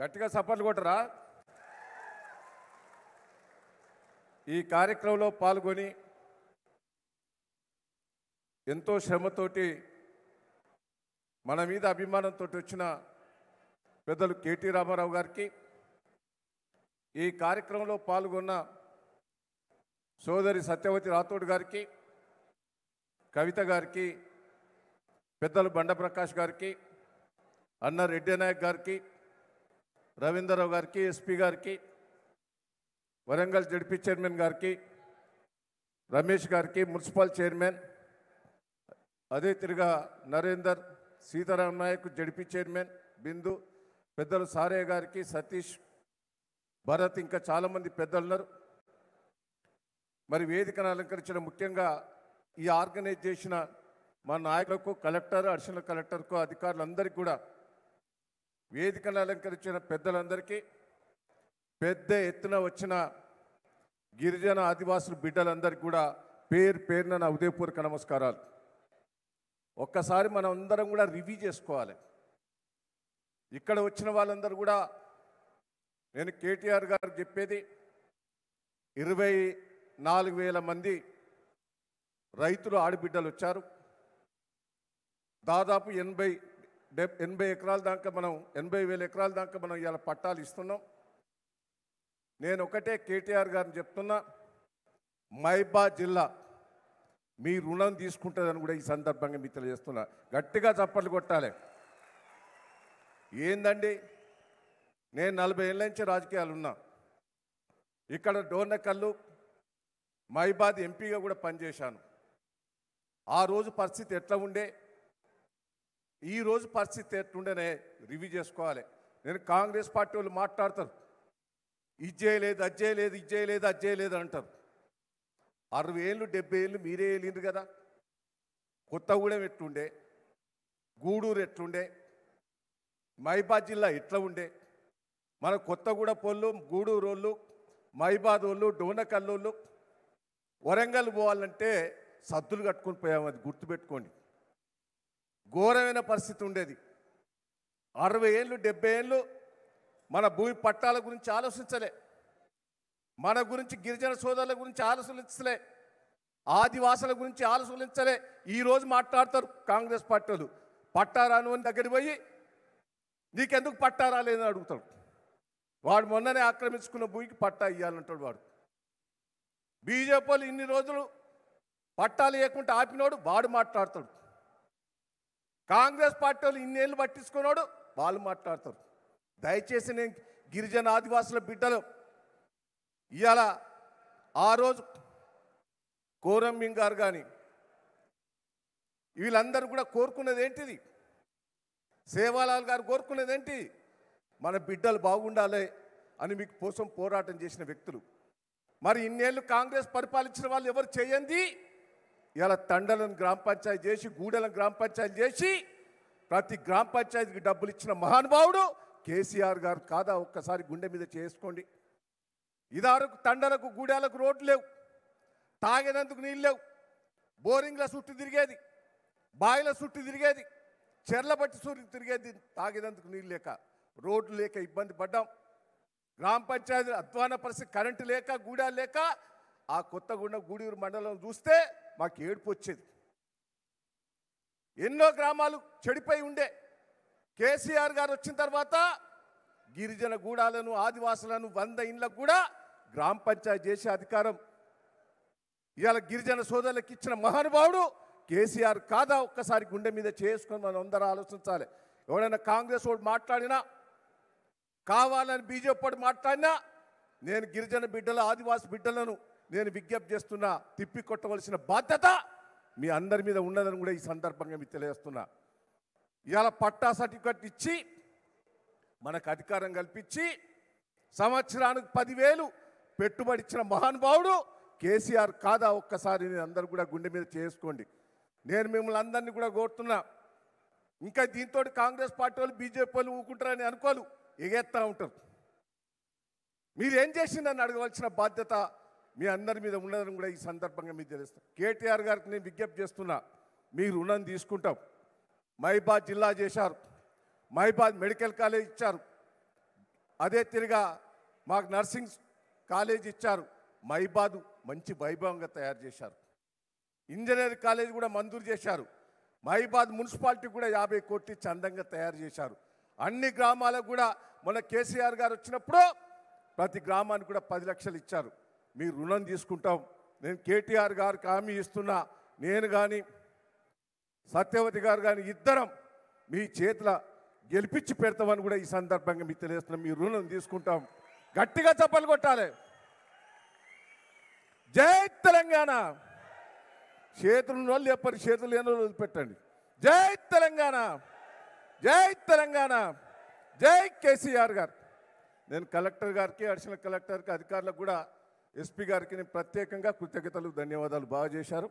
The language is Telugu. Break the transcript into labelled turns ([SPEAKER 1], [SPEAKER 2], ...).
[SPEAKER 1] గట్టిగా సపోర్ట్లు కొట్టరా ఈ కార్యక్రమంలో పాల్గొని ఎంతో శ్రమతోటి మన మీద అభిమానంతో వచ్చిన పెద్దలు కేటీ రామారావు గారికి ఈ కార్యక్రమంలో పాల్గొన్న సోదరి సత్యవతి రాథోడ్ గారికి కవిత గారికి పెద్దలు బండప్రకాష్ గారికి అన్న రెడ్డి నాయక్ గారికి రవీంద్రరావు గారికి ఎస్పీ గారికి వరంగల్ జడ్పీ చైర్మన్ గారికి రమేష్ గారికి మున్సిపల్ చైర్మన్ అదే తిరిగా నరేందర్ సీతారాం నాయక్ జడ్పీ చైర్మన్ బిందు పెద్దలు సారయ్య గారికి సతీష్ భరత్ ఇంకా చాలామంది పెద్దలు ఉన్నారు మరి వేదికను అలంకరించిన ముఖ్యంగా ఈ ఆర్గనైజ్ చేసిన మా నాయకులకు కలెక్టర్ అడిషనల్ కలెక్టర్కు అధికారులందరికీ కూడా వేదికను అలంకరించిన పెద్దలందరికీ పెద్ద ఎత్తున వచ్చిన గిరిజన ఆదివాసులు బిడ్డలందరికీ కూడా పేరు పేరున నా ఉదయపూర్వక నమస్కారాలు ఒక్కసారి మనం అందరం కూడా రివ్యూ చేసుకోవాలి ఇక్కడ వచ్చిన వాళ్ళందరూ కూడా నేను కేటీఆర్ గారు చెప్పేది ఇరవై నాలుగు వేల మంది రైతులు ఆడబిడ్డలు వచ్చారు దాదాపు ఎనభై డెబ్ ఎనభై ఎకరాల దాకా మనం ఎనభై వేల ఎకరాల దాకా మనం ఇవాళ పట్టాలు ఇస్తున్నాం నేను ఒకటే కేటీఆర్ గారిని చెప్తున్నా మైబా జిల్లా మీ రుణం తీసుకుంటుందని కూడా ఈ సందర్భంగా మీ తెలియజేస్తున్నా గట్టిగా చప్పట్లు కొట్టాలి ఏందండి నేను నలభై ఏళ్ళ నుంచి రాజకీయాలు ఉన్నా ఇక్కడ డోర్నకల్లు మైబాద్ ఎంపీగా కూడా పనిచేశాను ఆ రోజు పరిస్థితి ఎట్లా ఉండే ఈరోజు పరిస్థితి ఎట్టుండేనే రివ్యూ చేసుకోవాలి నేను కాంగ్రెస్ పార్టీ వాళ్ళు మాట్లాడతారు ఇది చేయలేదు అది చేయలేదు ఇది చేయలేదు అది చేయలేదు అంటారు అరవై ఏళ్ళు డెబ్బై ఏళ్ళు మీరే వెళ్ళింది కదా కొత్తగూడెం ఎట్లుండే గూడూరు ఎట్లుండే మహిబాద్ జిల్లా ఎట్లా ఉండే మన కొత్తగూడెం పోళ్ళు గూడూరు వాళ్ళు మహిబాద్ వాళ్ళు డోనకల్లోళ్ళు వరంగల్ పోవాలంటే సద్దులు కట్టుకుని పోయాము అది గుర్తుపెట్టుకోండి ఘోరమైన పరిస్థితి ఉండేది అరవై ఏళ్ళు డెబ్బై ఏళ్ళు మన భూమి పట్టాల గురించి ఆలోచించలే మన గురించి గిరిజన సోదరుల గురించి ఆలోచించలే ఆదివాసుల గురించి ఆలోచించలే ఈరోజు మాట్లాడతారు కాంగ్రెస్ పార్టీలు పట్టారాను అని దగ్గర పోయి నీకెందుకు పట్టారా లేదని అడుగుతాడు వాడు మొన్ననే ఆక్రమించుకున్న భూమికి పట్టా ఇవ్వాలంటాడు వాడు బీజేపీ ఇన్ని రోజులు పట్టాలు లేకుండా ఆపినోడు వాడు మాట్లాడతాడు కాంగ్రెస్ పార్టీ వాళ్ళు ఇన్నేళ్ళు పట్టించుకున్నాడు వాళ్ళు మాట్లాడతారు దయచేసి నేను గిరిజన ఆదివాసుల బిడ్డలు ఇవాళ ఆ రోజు కోరంబింగ్ గారు కానీ వీళ్ళందరూ కూడా కోరుకున్నది ఏంటిది సేవాలాల్ గారు కోరుకున్నది ఏంటి మన బిడ్డలు బాగుండాలి అని మీకు కోసం పోరాటం చేసిన వ్యక్తులు మరి ఇన్నేళ్ళు కాంగ్రెస్ పరిపాలించిన వాళ్ళు ఎవరు చేయండి ఇలా తండలను గ్రామ పంచాయతీ చేసి గూడెలను గ్రామ పంచాయతీ చేసి ప్రతి గ్రామ పంచాయతీకి డబ్బులు ఇచ్చిన మహానుభావుడు కేసీఆర్ గారు కాదా ఒక్కసారి గుండె మీద చేసుకోండి ఇదివరకు తండలకు గూడెలకు రోడ్లు లేవు తాగేదందుకు నీళ్ళు లేవు బోరింగ్ల చుట్టూ తిరిగేది బాయిల చుట్టూ తిరిగేది చెర్ల బట్టి సూర్యుడు తిరిగేది తాగేదందుకు నీళ్ళు లేక రోడ్లు లేక ఇబ్బంది పడ్డాం గ్రామ పంచాయతీ అధ్వాన పరిస్థితి కరెంటు లేక గూడాలు లేక ఆ కొత్తగూడెం గూడూరు మండలం చూస్తే మాకు ఏడుపు వచ్చేది ఎన్నో గ్రామాలు చెడిపోయి ఉండే కేసీఆర్ గారు వచ్చిన తర్వాత గిరిజన గూడాలను ఆదివాసులను వంద ఇండ్లకు కూడా గ్రామ పంచాయతీ చేసే అధికారం ఇవాళ గిరిజన సోదరులకు ఇచ్చిన మహానుభావుడు కేసీఆర్ కాదా ఒక్కసారి గుండె మీద చేసుకొని మనం అందరూ ఆలోచించాలి ఎవడైనా కాంగ్రెస్ వాడు మాట్లాడినా కావాలని బీజేపీ మాట్లాడినా నేను గిరిజన బిడ్డల ఆదివాసి బిడ్డలను నేను విజ్ఞప్తి చేస్తున్నా తిప్పి కొట్టవలసిన బాధ్యత మీ అందరి మీద ఉన్నదని కూడా ఈ సందర్భంగా మీకు తెలియజేస్తున్నా ఇవాళ పట్టా సర్టిఫికెట్ ఇచ్చి మనకు అధికారం కల్పించి సంవత్సరానికి పదివేలు పెట్టుబడి ఇచ్చిన మహానుభావుడు కేసీఆర్ కాదా ఒక్కసారి నేను అందరు కూడా గుండె మీద చేసుకోండి నేను మిమ్మల్ని అందరినీ కూడా కోరుతున్నా ఇంకా దీంతో కాంగ్రెస్ పార్టీ వాళ్ళు బీజేపీ వాళ్ళు ఊకుంటారని అనుకోలు ఎగేస్తూ ఉంటారు మీరు ఏం చేసిందని అడగవలసిన బాధ్యత మీ అందరి మీద ఉన్నదని కూడా ఈ సందర్భంగా మీకు తెలుస్తాను కేటీఆర్ గారికి నేను విజ్ఞప్తి చేస్తున్నా మీ రుణం తీసుకుంటాం మహిబాద్ జిల్లా చేశారు మహిబాద్ మెడికల్ కాలేజ్ ఇచ్చారు అదే తిరిగా మాకు నర్సింగ్ కాలేజ్ ఇచ్చారు మహిబాదు మంచి వైభవంగా తయారు చేశారు ఇంజనీరింగ్ కాలేజ్ కూడా మంజూరు చేశారు మహిబాద్ మున్సిపాలిటీ కూడా యాభై కోట్లు చందంగా తయారు చేశారు అన్ని గ్రామాలకు కూడా మన కేసీఆర్ గారు వచ్చినప్పుడు ప్రతి గ్రామానికి కూడా పది లక్షలు ఇచ్చారు మీ రుణం తీసుకుంటాం నేను కేటీఆర్ గారికి హామీ ఇస్తున్నా నేను కానీ సత్యవతి గారు కానీ ఇద్దరం మీ చేతుల గెలిపించి పెడతామని కూడా ఈ సందర్భంగా మీకు తెలియజేస్తున్నాం మీ రుణం తీసుకుంటాం గట్టిగా చప్పలు కొట్టాలి జై తెలంగాణ చేతులు వాళ్ళు ఎప్పటి చేతులు ఎన్నో రోజులు పెట్టండి జై తెలంగాణ జై తెలంగాణ జై కేసీఆర్ గారు నేను కలెక్టర్ గారికి అడిషనల్ కలెక్టర్కి అధికారులకు కూడా ఎస్పీ గారికి ప్రత్యేకంగా కృతజ్ఞతలు ధన్యవాదాలు బాగా చేశారు